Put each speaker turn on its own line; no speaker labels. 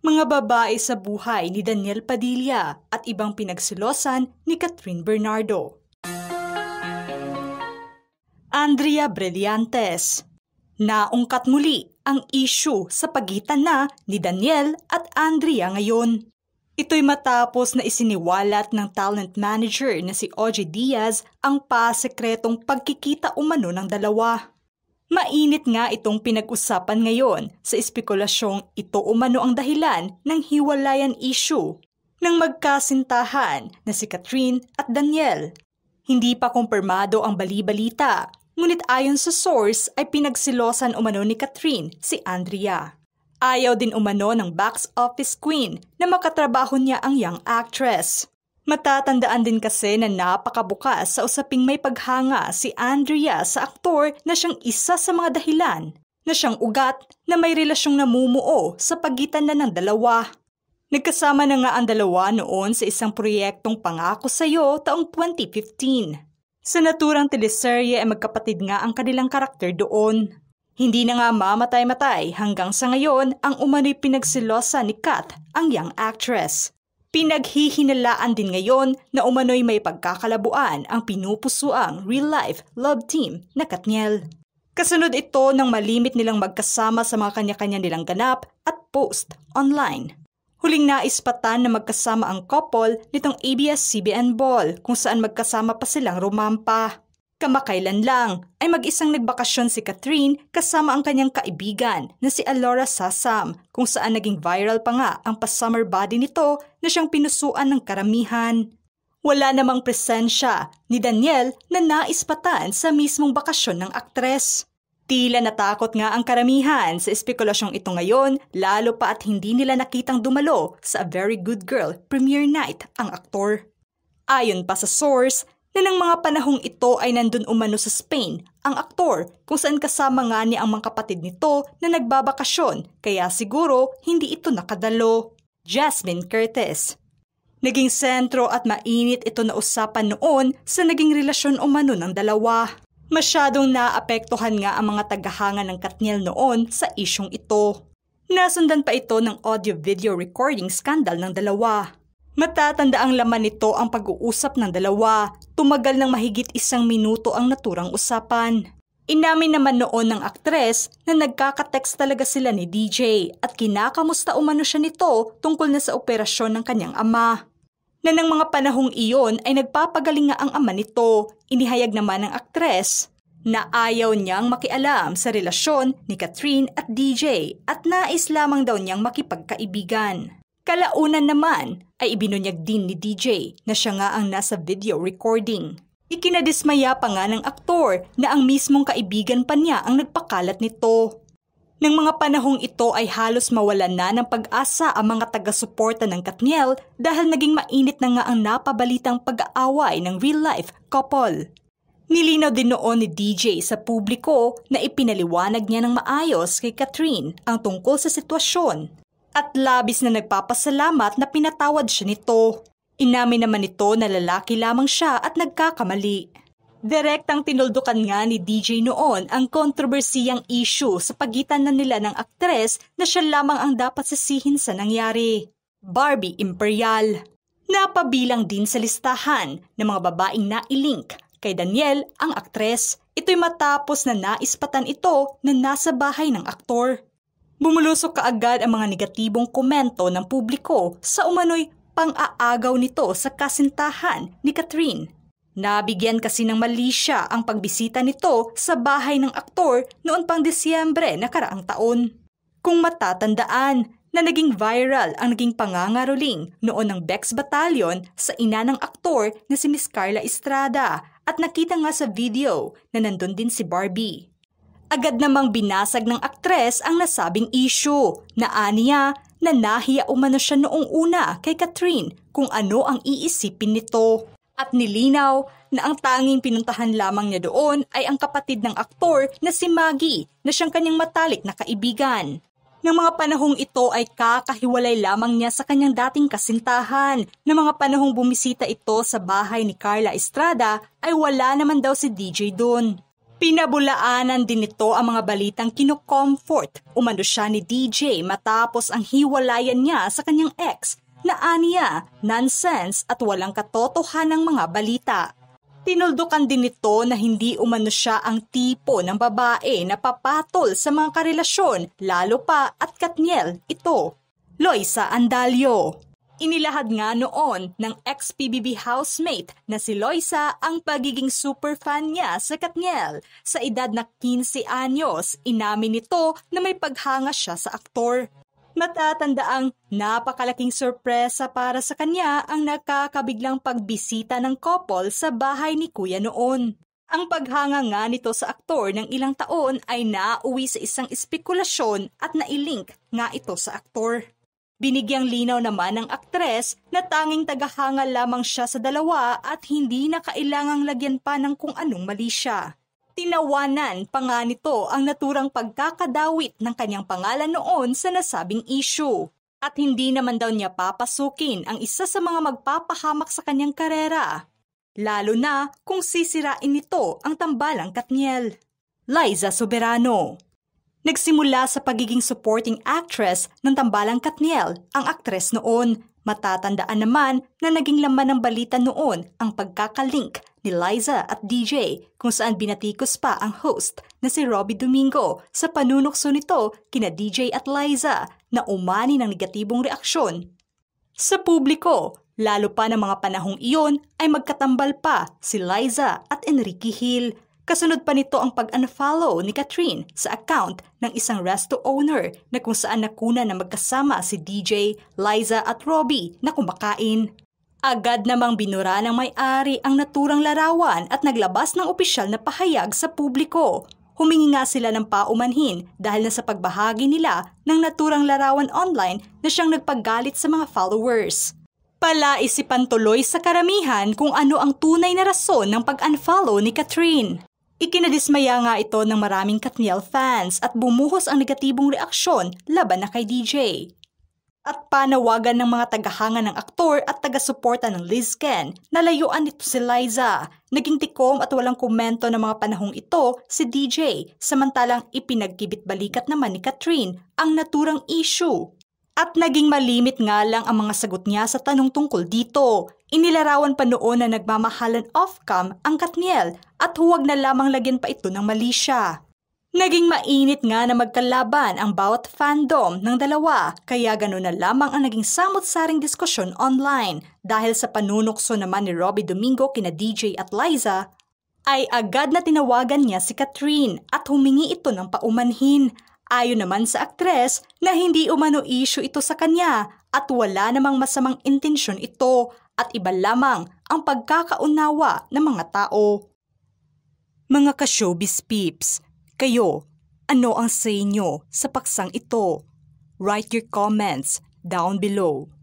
Mga babae sa buhay ni Daniel Padilla at ibang pinagsilosan ni Catherine Bernardo. Andrea Brillantes Naungkat muli ang issue sa pagitan na ni Daniel at Andrea ngayon. Ito'y matapos na isiniwalat ng talent manager na si OJ Diaz ang pasekretong pagkikita umano ng dalawa. Mainit nga itong pinag-usapan ngayon sa espekulasyong ito umano ang dahilan ng hiwalayan issue ng magkasintahan na si Catherine at Daniel. Hindi pa kumpirmado ang balibalita, ngunit ayon sa source ay pinagsilosan umano ni Catherine si Andrea. Ayaw din umano ng box office queen na makatrabaho niya ang young actress. Matatandaan din kasi na napakabukas sa usaping may paghanga si Andrea sa aktor na siyang isa sa mga dahilan na siyang ugat na may relasyong namumuo sa pagitan na ng dalawa. Nagkasama na nga ang dalawa noon sa isang proyektong Pangako Sa'yo taong 2015. Sa naturang teleserye ay magkapatid nga ang kanilang karakter doon. Hindi na nga mamatay-matay hanggang sa ngayon ang umano'y pinagsilosa ni Kat, ang young actress. Pinaghihinalaan din ngayon na umano'y may pagkakalabuan ang pinupusuang real-life love team na Katniel. Kasunod ito ng malimit nilang magkasama sa mga kanya-kanya nilang ganap at post online. Huling naispatan na magkasama ang couple nitong ABS-CBN Ball kung saan magkasama pa silang rumampa. Kamakailan lang ay mag-isang nagbakasyon si Catherine kasama ang kanyang kaibigan na si Alora Sasam kung saan naging viral pa nga ang pa-summer body nito na siyang pinusuan ng karamihan. Wala namang presensya ni Daniel na naispatan sa mismong bakasyon ng aktres. Tila natakot nga ang karamihan sa espekulasyong ito ngayon lalo pa at hindi nila nakitang dumalo sa A Very Good Girl premiere night ang aktor. Ayon pa sa source, na ng mga panahong ito ay nandun umano sa Spain ang aktor kung saan kasama nga niya ang mga kapatid nito na nagbabakasyon kaya siguro hindi ito nakadalo. Jasmine Curtis Naging sentro at mainit ito na usapan noon sa naging relasyon umano ng dalawa. Masyadong naapektuhan nga ang mga tagahanga ng Katniel noon sa isyong ito. Nasundan pa ito ng audio-video recording scandal ng dalawa. Matatanda ang laman nito ang pag-uusap ng dalawa. Tumagal ng mahigit isang minuto ang naturang usapan. Inamin naman noon ng aktres na nagkakatext talaga sila ni DJ at kinakamusta umano siya nito tungkol na sa operasyon ng kanyang ama. Na ng mga panahong iyon ay nagpapagaling nga ang ama nito, inihayag naman ng aktres na ayaw niyang makialam sa relasyon ni Catherine at DJ at nais lamang daw niyang makipagkaibigan. Kalaunan naman ay ibinunyag din ni DJ na siya nga ang nasa video recording. Ikinadismaya pa nga ng aktor na ang mismong kaibigan pa niya ang nagpakalat nito. Nang mga panahong ito ay halos mawalan na ng pag-asa ang mga taga-suporta ng Katniel dahil naging mainit na nga ang napabalitang pag-aaway ng real-life couple. Nilinaw din noon ni DJ sa publiko na ipinaliwanag niya ng maayos kay Catherine ang tungkol sa sitwasyon at labis na nagpapasalamat na pinatawad siya nito. Inamin naman ito na lalaki lamang siya at nagkakamali. Direktang tinuldukan nga ni DJ noon ang kontrobersiyang issue sa pagitan na nila ng aktres na siya lamang ang dapat sisihin sa nangyari. Barbie Imperial. Napabilang din sa listahan ng mga babaeng nailink kay Daniel ang aktres. Ito'y matapos na naispatan ito na nasa bahay ng aktor. Bumulusok kaagad ang mga negatibong komento ng publiko sa umano'y pang-aagaw nito sa kasintahan ni Catherine. Nabigyan kasi ng malisya ang pagbisita nito sa bahay ng aktor noon pang Disyembre na karaang taon. Kung matatandaan na naging viral ang naging pangangaroling noon ng Bex Battalion sa ina ng aktor na si Miss Carla Estrada at nakita nga sa video na nandun din si Barbie agad namang binasag ng aktres ang nasabing issue na aniya na nahiya umano siya noong una kay Catherine kung ano ang iisipin nito. At nilinaw na ang tanging pinuntahan lamang niya doon ay ang kapatid ng aktor na si Maggie na siyang kanyang matalik na kaibigan. Ng mga panahong ito ay kakahiwalay lamang niya sa kanyang dating kasintahan. Ng mga panahong bumisita ito sa bahay ni Carla Estrada ay wala naman daw si DJ doon. Pinabulaanan din nito ang mga balitang kinocomfort. Umano siya ni DJ matapos ang hiwalayan niya sa kanyang ex na aniya, nonsense at walang katotohanang mga balita. Tinuldukan din nito na hindi umano siya ang tipo ng babae na papatol sa mga karelasyon, lalo pa at katniel ito. Loisa Andalio inilahad nga noon ng ex-PBB housemate na si Loisa ang pagiging superfan niya sa Katniel. Sa edad na 15 anyos, inamin nito na may paghanga siya sa aktor. Matatanda ang napakalaking sorpresa para sa kanya ang nakakabiglang pagbisita ng couple sa bahay ni kuya noon. Ang paghanga nga nito sa aktor ng ilang taon ay nauwi sa isang espekulasyon at nailink nga ito sa aktor. Binigyang linaw naman ng aktres na tanging tagahanga lamang siya sa dalawa at hindi na kailangang lagyan pa ng kung anong mali siya. Tinawanan pa nga nito ang naturang pagkakadawit ng kanyang pangalan noon sa nasabing issue. At hindi naman daw niya papasukin ang isa sa mga magpapahamak sa kanyang karera. Lalo na kung sisirain nito ang tambalang Katniel. Liza Soberano Nagsimula sa pagiging supporting actress ng tambalang Katniel, ang aktres noon. Matatandaan naman na naging laman ng balita noon ang pagkakalink ni Liza at DJ kung saan binatikos pa ang host na si Robbie Domingo sa panunokso nito kina DJ at Liza na umani ng negatibong reaksyon. Sa publiko, lalo pa ng mga panahong iyon ay magkatambal pa si Liza at Enrique Hill Kasunod pa nito ang pag-unfollow ni Katrine sa account ng isang resto owner na kung saan nakuna na magkasama si DJ, Liza at Robbie na kumakain. Agad namang binura ng may-ari ang naturang larawan at naglabas ng opisyal na pahayag sa publiko. Humingi nga sila ng paumanhin dahil na sa pagbahagi nila ng naturang larawan online na siyang nagpagalit sa mga followers. Palaisipan tuloy sa karamihan kung ano ang tunay na rason ng pag-unfollow ni Katrine. Ikinadismaya nga ito ng maraming Katniel fans at bumuhos ang negatibong reaksyon laban na kay DJ. At panawagan ng mga tagahanga ng aktor at taga-suporta ng Liz Ken nalayuan layuan nito si Liza. Naging tikom at walang komento ng mga panahong ito si DJ samantalang ipinagkibit balikat naman ni Catherine ang naturang issue. At naging malimit nga lang ang mga sagot niya sa tanong tungkol dito. Inilarawan pa noon na nagmamahalan off-cam ang Katniel at huwag na lamang lagyan pa ito ng malisya. Naging mainit nga na magkalaban ang bawat fandom ng dalawa kaya ganun na lamang ang naging samot-saring diskusyon online dahil sa panunokso naman ni Robbie Domingo kina DJ at Liza ay agad na tinawagan niya si Catherine at humingi ito ng paumanhin. Ayon naman sa aktres na hindi umano issue ito sa kanya at wala namang masamang intensyon ito at iba lamang ang pagkakaunawa ng mga tao. Mga ka-showbiz peeps, kayo, ano ang sa inyo sa paksang ito? Write your comments down below.